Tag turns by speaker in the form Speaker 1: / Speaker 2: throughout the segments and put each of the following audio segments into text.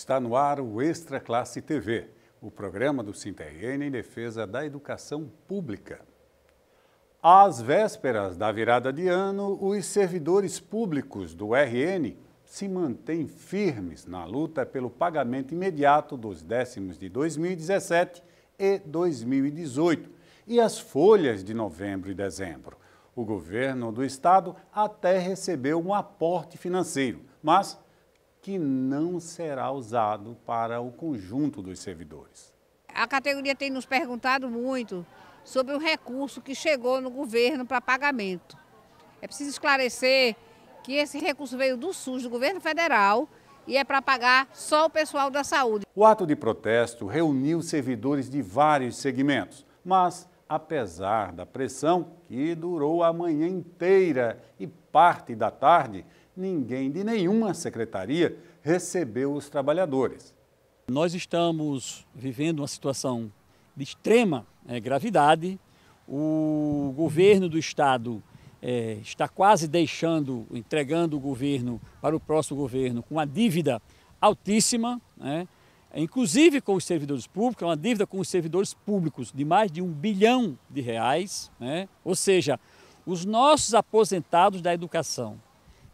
Speaker 1: Está no ar o Extra Classe TV, o programa do Sinterrene em defesa da educação pública. Às vésperas da virada de ano, os servidores públicos do RN se mantêm firmes na luta pelo pagamento imediato dos décimos de 2017 e 2018 e as folhas de novembro e dezembro. O governo do estado até recebeu um aporte financeiro, mas que não será usado para o conjunto dos servidores.
Speaker 2: A categoria tem nos perguntado muito sobre o recurso que chegou no governo para pagamento. É preciso esclarecer que esse recurso veio do SUS, do governo federal, e é para pagar só o pessoal da saúde.
Speaker 1: O ato de protesto reuniu servidores de vários segmentos, mas apesar da pressão que durou a manhã inteira e parte da tarde, ninguém de nenhuma secretaria recebeu os trabalhadores. Nós estamos vivendo uma situação de extrema é, gravidade.
Speaker 3: O governo do estado é, está quase deixando, entregando o governo para o próximo governo com uma dívida altíssima, né? inclusive com os servidores públicos, é uma dívida com os servidores públicos de mais de um bilhão de reais. Né? Ou seja, os nossos aposentados da educação,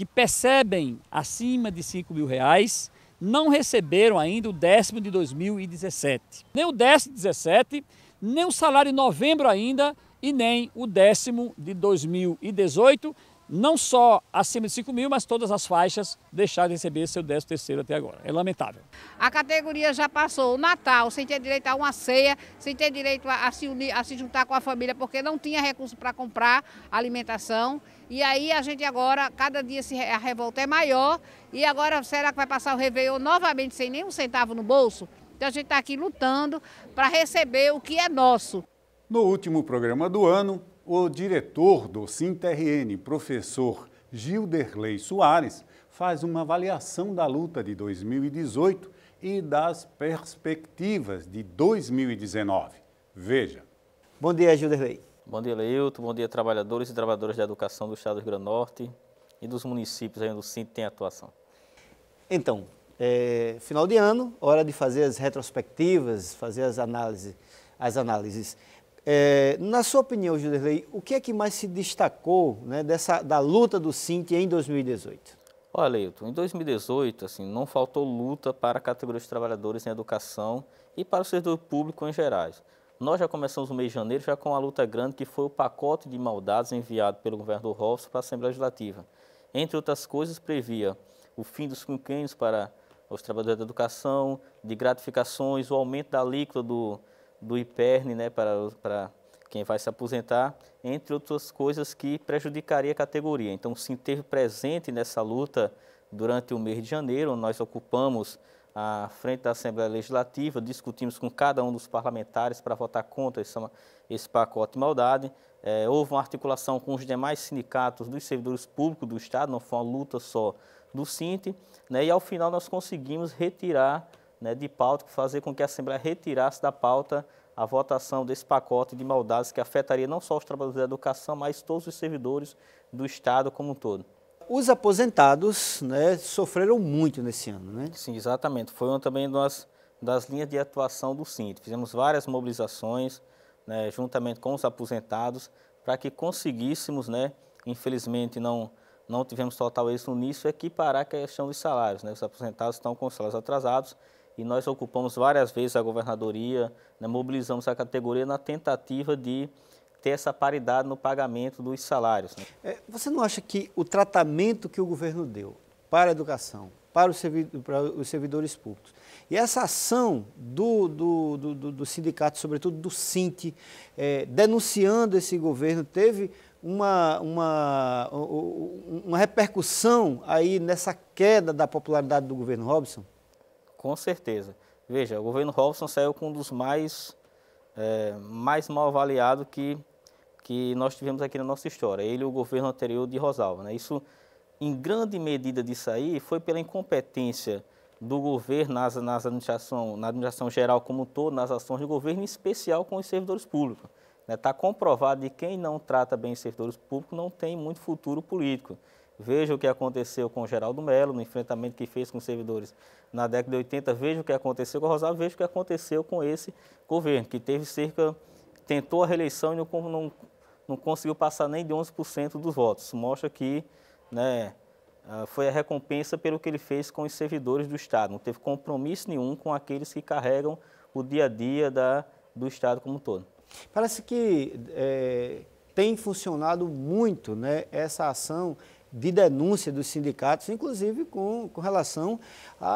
Speaker 3: que percebem acima de 5 mil reais não receberam ainda o décimo de 2017. Nem o décimo de 17, nem o salário em novembro ainda e nem o décimo de 2018, não só acima de 5 mil, mas todas
Speaker 2: as faixas deixaram de receber seu 13 terceiro até agora. É lamentável. A categoria já passou o Natal sem ter direito a uma ceia, sem ter direito a, a se unir, a se juntar com a família, porque não tinha recurso para comprar alimentação e aí a gente agora, cada dia a revolta é maior. E agora será que vai passar o Réveillon novamente sem nenhum centavo no bolso? Então a gente está aqui lutando para receber o que é nosso.
Speaker 1: No último programa do ano, o diretor do CINTRN, professor Gilderley Soares, faz uma avaliação da luta de 2018 e das perspectivas de 2019. Veja. Bom dia, Gilderley. Bom
Speaker 2: dia, Leilton. Bom dia, trabalhadores e trabalhadoras da educação do Estado do Rio Grande do Norte e dos municípios onde o Cinto tem atuação.
Speaker 3: Então, é, final de ano, hora de fazer as retrospectivas, fazer as análises. As análises. É, na sua opinião, Juderley, o que é que mais se destacou né, dessa, da luta do Sint em 2018?
Speaker 2: Olha, Leilton, em 2018 assim, não faltou luta para categorias de trabalhadores em educação e para o servidor público em gerais. Nós já começamos o mês de janeiro já com uma luta grande que foi o pacote de maldades enviado pelo governador Robson para a Assembleia Legislativa. Entre outras coisas, previa o fim dos quinquênios para os trabalhadores da educação, de gratificações, o aumento da alíquota do, do IPERN né, para, para quem vai se aposentar, entre outras coisas que prejudicaria a categoria. Então, sim, teve presente nessa luta durante o mês de janeiro, nós ocupamos à frente da Assembleia Legislativa, discutimos com cada um dos parlamentares para votar contra esse, esse pacote de maldade. É, houve uma articulação com os demais sindicatos dos servidores públicos do Estado, não foi uma luta só do Sinte, né, e ao final nós conseguimos retirar né, de pauta, fazer com que a Assembleia retirasse da pauta a votação desse pacote de maldades que afetaria não só os trabalhadores da educação, mas todos os servidores do Estado como um todo os aposentados né, sofreram muito nesse ano, né? Sim, exatamente. Foi uma também das, das linhas de atuação do Sinti. Fizemos várias mobilizações, né, juntamente com os aposentados, para que conseguíssemos, né, infelizmente não, não tivemos total êxito nisso, equiparar a questão dos salários. Né? Os aposentados estão com os salários atrasados e nós ocupamos várias vezes a governadoria, né, mobilizamos a categoria na tentativa de ter essa paridade no pagamento dos salários. Né? É,
Speaker 3: você não acha que o tratamento que o governo deu para a educação, para os, servidores, para os servidores públicos, e essa ação do, do, do, do, do sindicato, sobretudo do Sint, é, denunciando esse governo, teve uma, uma, uma repercussão aí nessa queda da popularidade do governo Robson?
Speaker 2: Com certeza. Veja, o governo Robson saiu com um dos mais, é, mais mal avaliados que que nós tivemos aqui na nossa história, ele e o governo anterior de Rosalva. Né? Isso, em grande medida disso aí, foi pela incompetência do governo nas, nas administração, na administração geral como um todo, nas ações do governo, em especial com os servidores públicos. Está né? Tá comprovado que quem não trata bem os servidores públicos não tem muito futuro político. Veja o que aconteceu com o Geraldo Melo, no enfrentamento que fez com os servidores na década de 80, veja o que aconteceu com o Rosalva, veja o que aconteceu com esse governo, que teve cerca tentou a reeleição e não, não, não conseguiu passar nem de 11% dos votos. Mostra que né, ah, foi a recompensa pelo que ele fez com os servidores do Estado. Não teve compromisso nenhum com aqueles que carregam o dia a dia da, do Estado como um todo. Parece que é,
Speaker 3: tem funcionado muito né, essa ação de denúncia dos sindicatos, inclusive com, com relação a,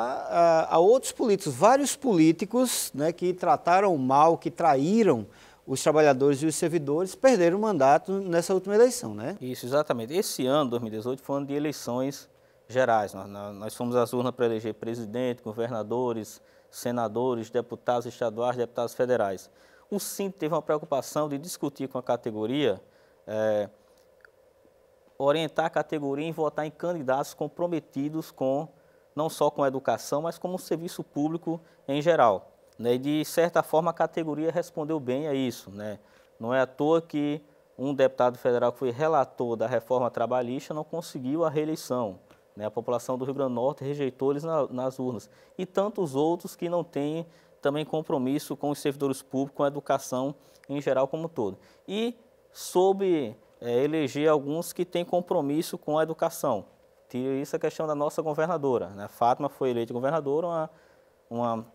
Speaker 3: a, a outros políticos, vários políticos né, que trataram mal, que traíram os trabalhadores e os servidores perderam o
Speaker 2: mandato nessa última eleição, né? Isso, exatamente. Esse ano, 2018, foi um ano de eleições gerais. Nós, nós fomos às urnas para eleger presidente, governadores, senadores, deputados estaduais, deputados federais. O Cinto teve uma preocupação de discutir com a categoria, é, orientar a categoria em votar em candidatos comprometidos com não só com a educação, mas como o serviço público em geral. Né? E de certa forma a categoria respondeu bem a isso. Né? Não é à toa que um deputado federal que foi relator da reforma trabalhista não conseguiu a reeleição. Né? A população do Rio Grande do Norte rejeitou eles na, nas urnas. E tantos outros que não têm também compromisso com os servidores públicos, com a educação em geral como um todo. E soube é, eleger alguns que têm compromisso com a educação. Tira isso a questão da nossa governadora. Né? Fátima foi eleita governadora, uma, uma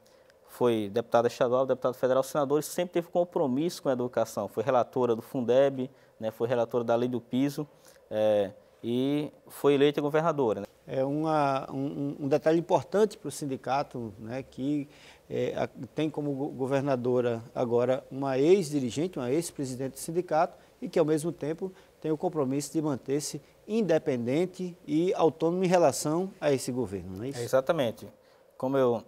Speaker 2: foi deputada estadual, deputado federal, senador, e sempre teve compromisso com a educação. Foi relatora do Fundeb, né, foi relatora da Lei do Piso é, e foi eleita governadora. Né?
Speaker 3: É uma, um, um, detalhe importante para o sindicato, né, que é, a, tem como governadora agora uma ex-dirigente, uma ex-presidente do sindicato e que, ao mesmo tempo, tem o compromisso de manter-se independente e autônomo em relação a esse governo, não é isso? É
Speaker 2: exatamente. Como eu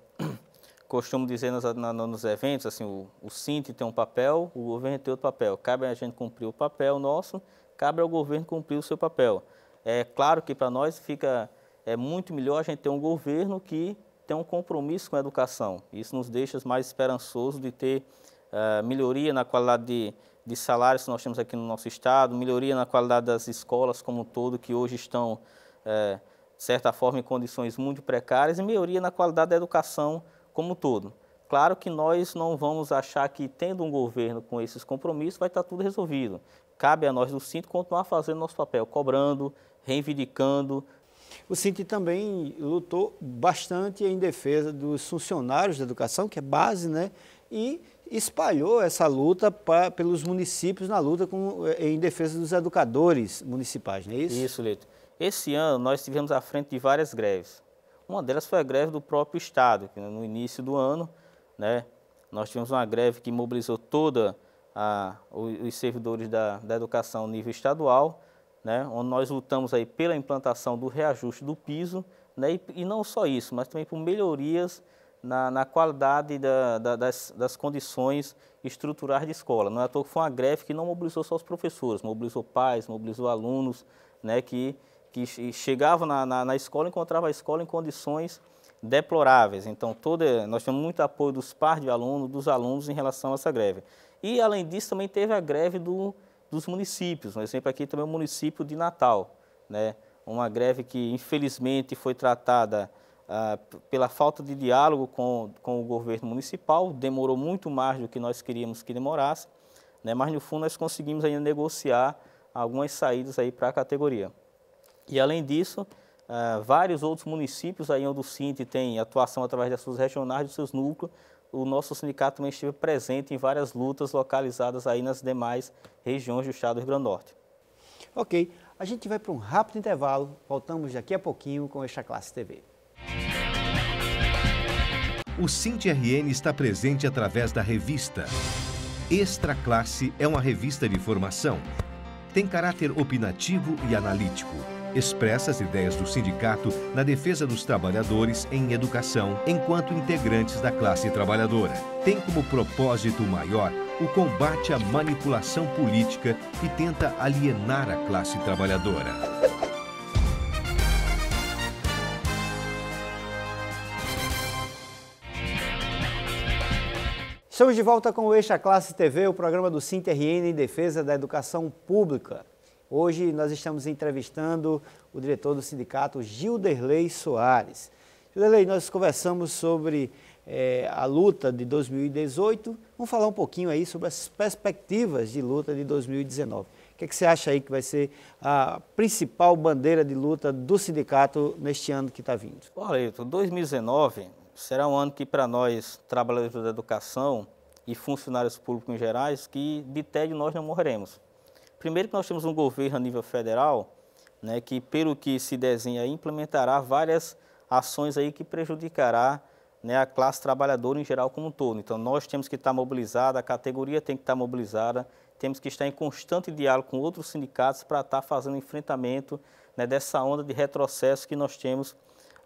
Speaker 2: costumo dizer nos, na, nos eventos, assim, o, o tem um papel, o governo tem outro papel. Cabe a gente cumprir o papel nosso, cabe ao governo cumprir o seu papel. É claro que para nós fica é muito melhor a gente ter um governo que tem um compromisso com a educação. Isso nos deixa mais esperançosos de ter uh, melhoria na qualidade de, de salários que nós temos aqui no nosso estado, melhoria na qualidade das escolas como um todo, que hoje estão, uh, de certa forma, em condições muito precárias, e melhoria na qualidade da educação como todo. Claro que nós não vamos achar que, tendo um governo com esses compromissos, vai estar tá tudo resolvido. Cabe a nós do Cinto continuar fazendo nosso papel, cobrando, reivindicando. O Cinti
Speaker 3: também lutou bastante em defesa dos funcionários da educação, que é base, né? E espalhou essa luta pra, pelos municípios na luta com, eh, em defesa dos educadores municipais, não é isso? Isso,
Speaker 2: Leito. Esse ano nós tivemos à frente de várias greves. Uma delas foi a greve do próprio Estado, que no início do ano, né, nós tivemos uma greve que mobilizou toda a, os servidores da, da educação nível estadual, né, onde nós lutamos aí pela implantação do reajuste do piso, né, e, e não só isso, mas também por melhorias na, na, qualidade da, da, das, das, condições estruturais de escola. Não é à toa que foi uma greve que não mobilizou só os professores, mobilizou pais, mobilizou alunos, né, que que chegavam na, na, na escola encontravam a escola em condições deploráveis. Então, toda, nós tivemos muito apoio dos pares de alunos, dos alunos em relação a essa greve. E, além disso, também teve a greve do, dos municípios. Um exemplo aqui também é o município de Natal, né? uma greve que, infelizmente, foi tratada ah, pela falta de diálogo com, com o governo municipal, demorou muito mais do que nós queríamos que demorasse, né? mas, no fundo, nós conseguimos ainda negociar algumas saídas aí para a categoria. E além disso, uh, vários outros municípios aí onde o Sinte tem atuação através das suas regionais, dos seus núcleos, o nosso sindicato também esteve presente em várias lutas localizadas aí nas demais regiões do estado do Rio Grande do Norte.
Speaker 3: Ok, a gente vai para um rápido intervalo, voltamos daqui a pouquinho com esta Classe TV. O RN está presente através da revista. Extra Classe é uma revista de formação. Tem caráter opinativo e analítico expressa as ideias do sindicato na defesa dos trabalhadores em educação, enquanto integrantes da classe trabalhadora. Tem como propósito maior o combate à manipulação política que tenta alienar a classe trabalhadora. Estamos de volta com o Eixa Classe TV, o programa do Sinterriene em defesa da educação pública. Hoje nós estamos entrevistando o diretor do sindicato, Gilderley Soares. Gilderley, nós conversamos sobre é, a luta de 2018. Vamos falar um pouquinho aí sobre as perspectivas de luta de 2019. O que, é que você acha aí que vai ser a principal bandeira de luta do sindicato neste ano que está vindo?
Speaker 2: Olha, Hilton, 2019 será um ano que para nós, trabalhadores da educação e funcionários públicos em gerais, que de tédio nós não morreremos Primeiro que nós temos um governo a nível federal, né, que pelo que se desenha implementará várias ações aí que prejudicará né, a classe trabalhadora em geral como um todo. Então nós temos que estar mobilizada, a categoria tem que estar mobilizada, temos que estar em constante diálogo com outros sindicatos para estar fazendo enfrentamento né, dessa onda de retrocesso que nós temos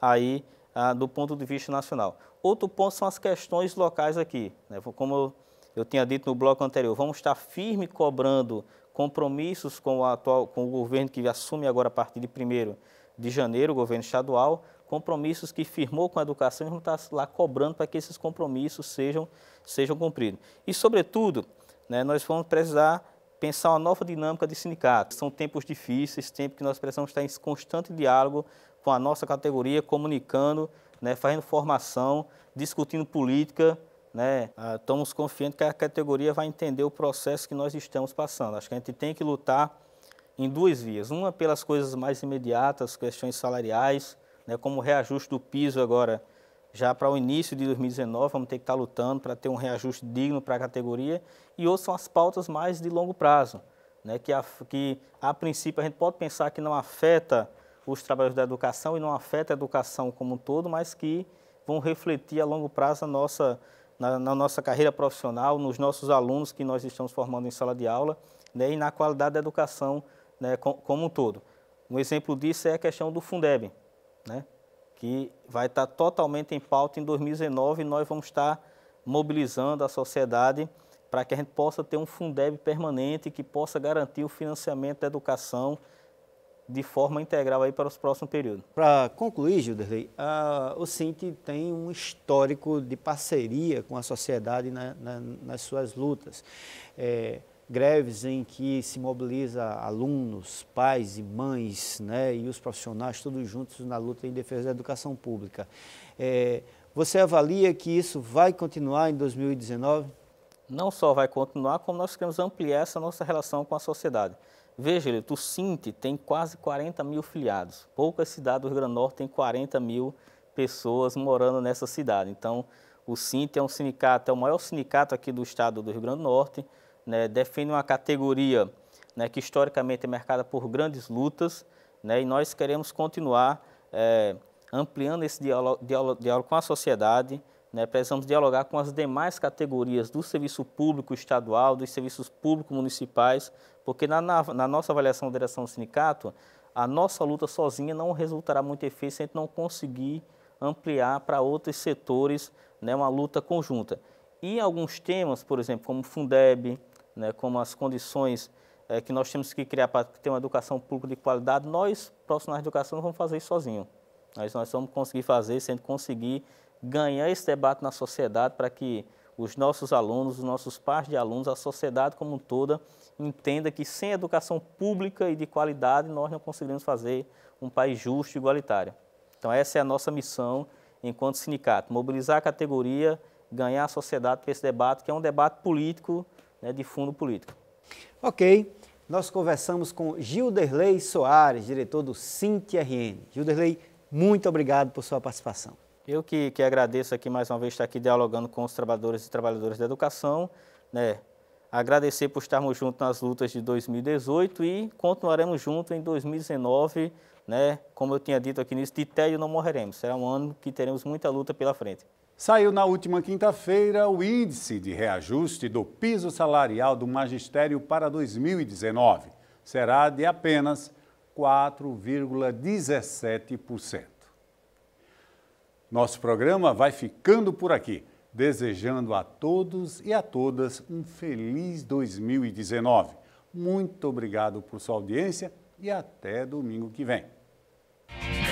Speaker 2: aí ah, do ponto de vista nacional. Outro ponto são as questões locais aqui. Né, como eu tinha dito no bloco anterior, vamos estar firme cobrando compromissos com o, atual, com o governo que assume agora a partir de 1 de janeiro, o governo estadual, compromissos que firmou com a educação e não está lá cobrando para que esses compromissos sejam, sejam cumpridos. E, sobretudo, né, nós vamos precisar pensar uma nova dinâmica de sindicato. São tempos difíceis, tempos que nós precisamos estar em constante diálogo com a nossa categoria, comunicando, né, fazendo formação, discutindo política, né? Ah, estamos confiantes que a categoria vai entender o processo que nós estamos passando. Acho que a gente tem que lutar em duas vias. Uma pelas coisas mais imediatas, questões salariais, né? como o reajuste do piso agora, já para o início de 2019, vamos ter que estar lutando para ter um reajuste digno para a categoria. E outras são as pautas mais de longo prazo, né? que, a, que a princípio a gente pode pensar que não afeta os trabalhadores da educação e não afeta a educação como um todo, mas que vão refletir a longo prazo a nossa na, na, nossa carreira profissional, nos nossos alunos que nós estamos formando em sala de aula né, e na qualidade da educação né, com, como um todo. Um exemplo disso é a questão do Fundeb, né, que vai estar totalmente em pauta em 2019 e nós vamos estar mobilizando a sociedade para que a gente possa ter um Fundeb permanente que possa garantir o financiamento da educação de forma integral aí para os próximos períodos. Para
Speaker 3: concluir, Gilderley, ah, o Cinti tem um histórico de parceria com a sociedade na, na, nas suas lutas. É, greves em que se mobiliza alunos, pais e mães, né, e os profissionais todos juntos na luta em defesa da educação pública. É, você avalia que isso vai continuar em
Speaker 2: 2019? Não só vai continuar, como nós queremos ampliar essa nossa relação com a sociedade. Veja, ele, o Sinte tem quase 40 mil filiados. Pouca cidade do Rio Grande do Norte tem 40 mil pessoas morando nessa cidade. Então, o Sinte é um sindicato, é o maior sindicato aqui do estado do Rio Grande do Norte, né, defende uma categoria né, que historicamente é marcada por grandes lutas, né, e nós queremos continuar é, ampliando esse diálogo, diálogo, diálogo com a sociedade, né, precisamos dialogar com as demais categorias do serviço público estadual, dos serviços públicos municipais, porque na, na, na nossa avaliação da direção do sindicato, a nossa luta sozinha não resultará muito efeito se a gente não conseguir ampliar para outros setores né, uma luta conjunta. E alguns temas, por exemplo, como Fundeb, né, como as condições é, que nós temos que criar para ter uma educação pública de qualidade, nós, profissionais de educação, não vamos fazer isso sozinhos. Nós, nós vamos conseguir fazer se a gente conseguir ganhar esse debate na sociedade para que os nossos alunos, os nossos pais de alunos, a sociedade como um toda entenda que sem educação pública e de qualidade nós não conseguiremos fazer um país justo e igualitário. Então essa é a nossa missão enquanto sindicato, mobilizar a categoria, ganhar a sociedade para esse debate, que é um debate político, né, de fundo político. Ok, nós
Speaker 3: conversamos com Gilderley Soares, diretor do CINTRN. Gilderley, muito obrigado por sua participação.
Speaker 2: Eu que, que agradeço aqui mais uma vez estar aqui dialogando com os trabalhadores e trabalhadoras da educação, né? Agradecer por estarmos juntos nas lutas de 2018 e continuaremos juntos em 2019, né? Como eu tinha dito aqui nisso, de tédio
Speaker 1: não morreremos. Será um ano que teremos muita luta pela frente. Saiu na última quinta-feira o índice de reajuste do piso salarial do magistério para 2019. Será de apenas 4,17%. Nosso programa vai ficando por aqui, desejando a todos e a todas um feliz 2019. Muito obrigado por sua audiência e até domingo que vem.